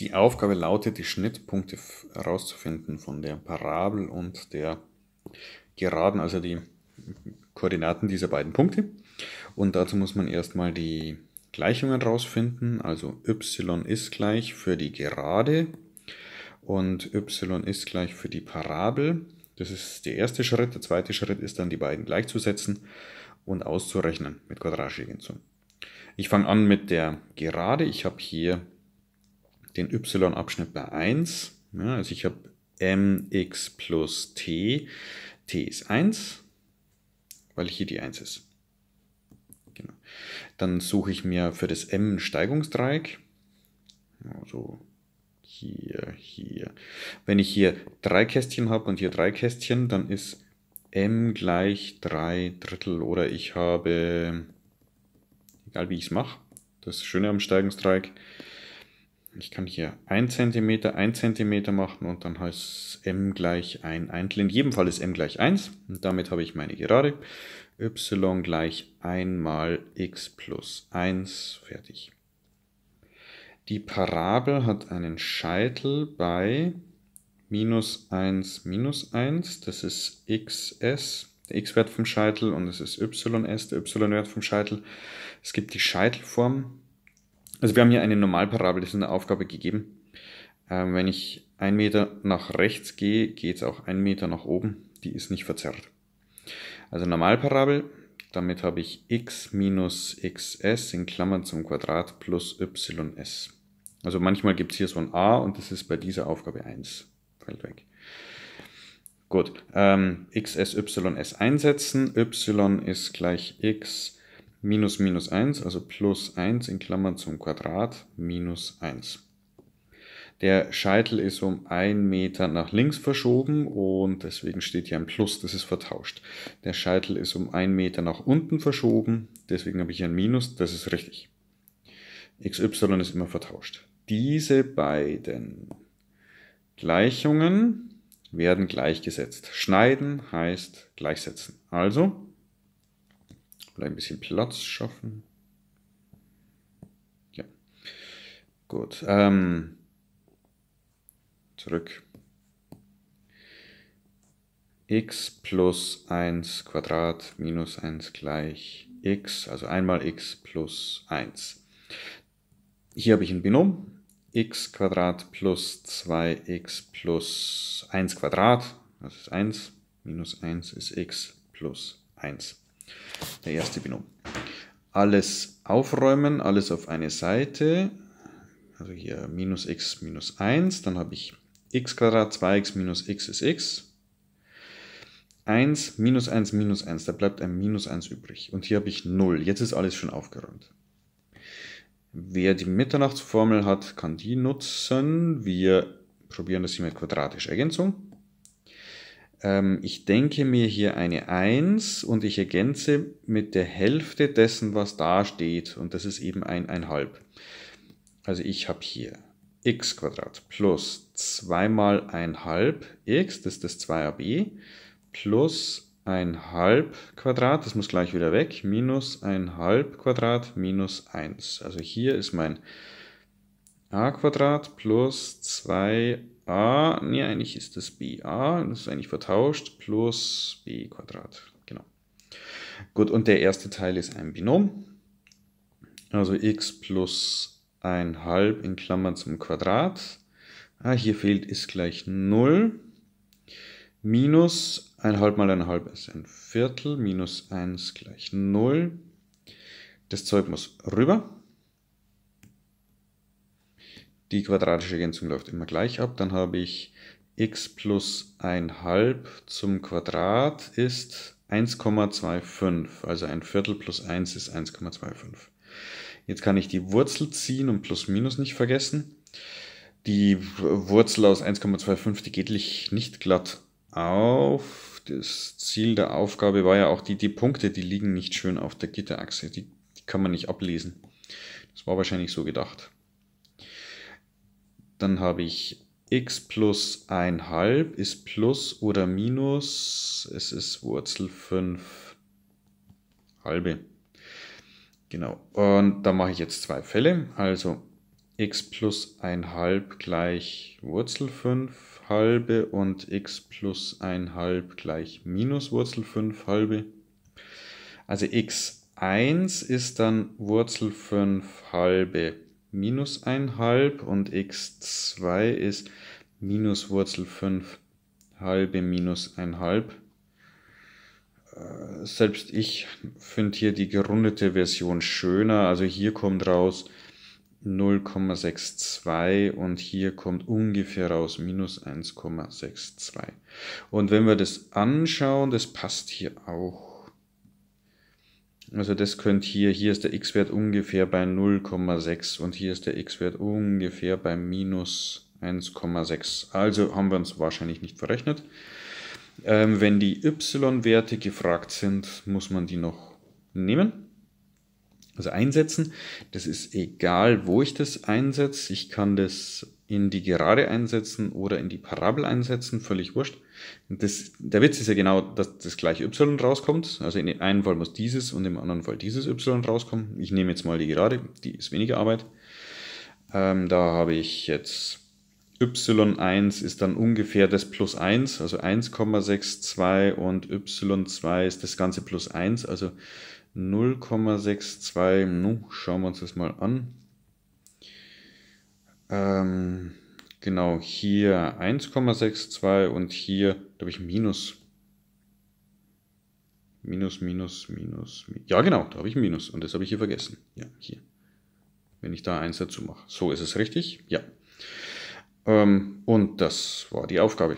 Die Aufgabe lautet, die Schnittpunkte herauszufinden von der Parabel und der Geraden, also die Koordinaten dieser beiden Punkte. Und dazu muss man erstmal die Gleichungen herausfinden. Also y ist gleich für die Gerade und y ist gleich für die Parabel. Das ist der erste Schritt. Der zweite Schritt ist dann, die beiden gleichzusetzen und auszurechnen mit Quadratschichten. Ich fange an mit der Gerade. Ich habe hier den y-Abschnitt bei 1. Ja, also ich habe mx plus t. t ist 1, weil hier die 1 ist. Genau. Dann suche ich mir für das m ein Steigungsdreieck. Also hier, hier. Wenn ich hier drei Kästchen habe und hier drei Kästchen, dann ist m gleich 3 Drittel oder ich habe, egal wie ich es mache, das Schöne am Steigungsdreieck, ich kann hier 1 cm, 1 cm machen und dann heißt m gleich 1 Eintel. In jedem Fall ist m gleich 1 und damit habe ich meine Gerade. y gleich 1 mal x plus 1, fertig. Die Parabel hat einen Scheitel bei minus 1, minus 1, das ist xs, der x-Wert vom Scheitel und es ist ys, der y-Wert vom Scheitel. Es gibt die Scheitelform also wir haben hier eine Normalparabel, das ist eine Aufgabe gegeben. Ähm, wenn ich einen Meter nach rechts gehe, geht es auch einen Meter nach oben. Die ist nicht verzerrt. Also Normalparabel, damit habe ich x minus xs in Klammern zum Quadrat plus ys. Also manchmal gibt es hier so ein a und das ist bei dieser Aufgabe 1. Fällt weg. Gut, ähm, xs, ys einsetzen. y ist gleich x minus minus 1, also plus 1 in Klammern zum Quadrat, minus 1. Der Scheitel ist um 1 Meter nach links verschoben und deswegen steht hier ein Plus, das ist vertauscht. Der Scheitel ist um 1 Meter nach unten verschoben, deswegen habe ich hier ein Minus, das ist richtig. XY ist immer vertauscht. Diese beiden Gleichungen werden gleichgesetzt. Schneiden heißt gleichsetzen. Also Bleibt ein bisschen Platz schaffen. Ja. Gut. Ähm, zurück. x plus 1 Quadrat minus 1 gleich x, also einmal x plus 1. Hier habe ich ein Binom, x Quadrat plus 2x plus 1 Quadrat, das ist 1, minus 1 ist x plus 1. Der erste Binom. Alles aufräumen, alles auf eine Seite. Also hier minus x minus 1. Dann habe ich x 2x minus x ist x. 1 minus 1 minus 1. Da bleibt ein minus 1 übrig. Und hier habe ich 0. Jetzt ist alles schon aufgeräumt. Wer die Mitternachtsformel hat, kann die nutzen. Wir probieren das hier mit quadratischer Ergänzung ähm, ich denke mir hier eine 1 und ich ergänze mit der Hälfte dessen, was da steht. Und das ist eben ein 1,5. Also ich habe hier x plus 2 mal 1,5 x, das ist das 2ab, plus 1,5 Quadrat, das muss gleich wieder weg, minus 1,5 Quadrat minus 1. Also hier ist mein a Quadrat plus 2 a, nee, eigentlich ist das b a, das ist eigentlich vertauscht, plus b Quadrat, genau. Gut, und der erste Teil ist ein Binom, also x plus halb in Klammern zum Quadrat. Ah, hier fehlt ist gleich 0. Minus halb mal halb ist ein Viertel. Minus 1 gleich 0. Das Zeug muss rüber. Die quadratische Ergänzung läuft immer gleich ab. Dann habe ich x plus halb zum Quadrat ist 1,25. Also ein Viertel plus 1 ist 1,25. Jetzt kann ich die Wurzel ziehen und plus minus nicht vergessen. Die Wurzel aus 1,25, die geht nicht glatt auf. Das Ziel der Aufgabe war ja auch, die, die Punkte, die liegen nicht schön auf der Gitterachse. Die, die kann man nicht ablesen. Das war wahrscheinlich so gedacht. Dann habe ich x plus 1 halb ist plus oder minus, es ist Wurzel 5 halbe. Genau, und da mache ich jetzt zwei Fälle. Also x plus 1 halb gleich Wurzel 5 halbe und x plus 1 halb gleich minus Wurzel 5 halbe. Also x1 ist dann Wurzel 5 halbe minus 1,5 und x2 ist minus Wurzel 5 halbe minus 1,5. Äh, selbst ich finde hier die gerundete Version schöner. Also hier kommt raus 0,62 und hier kommt ungefähr raus minus 1,62. Und wenn wir das anschauen, das passt hier auch also das könnt hier, hier ist der x-Wert ungefähr bei 0,6 und hier ist der x-Wert ungefähr bei minus 1,6. Also haben wir uns wahrscheinlich nicht verrechnet. Ähm, wenn die y-Werte gefragt sind, muss man die noch nehmen, also einsetzen. Das ist egal, wo ich das einsetze. Ich kann das in die Gerade einsetzen oder in die Parabel einsetzen, völlig wurscht. Das, der Witz ist ja genau, dass das gleiche y rauskommt. Also in dem einen Fall muss dieses und im anderen Fall dieses y rauskommen. Ich nehme jetzt mal die Gerade, die ist weniger Arbeit. Ähm, da habe ich jetzt y1 ist dann ungefähr das plus 1, also 1,62 und y2 ist das Ganze plus 1, also 0,62. Nu, schauen wir uns das mal an. Ähm, genau, hier 1,62 und hier, glaube ich, minus. Minus, minus, minus. Ja, genau, da habe ich Minus und das habe ich hier vergessen. Ja, hier. Wenn ich da 1 dazu mache. So ist es richtig? Ja. Ähm, und das war die Aufgabe.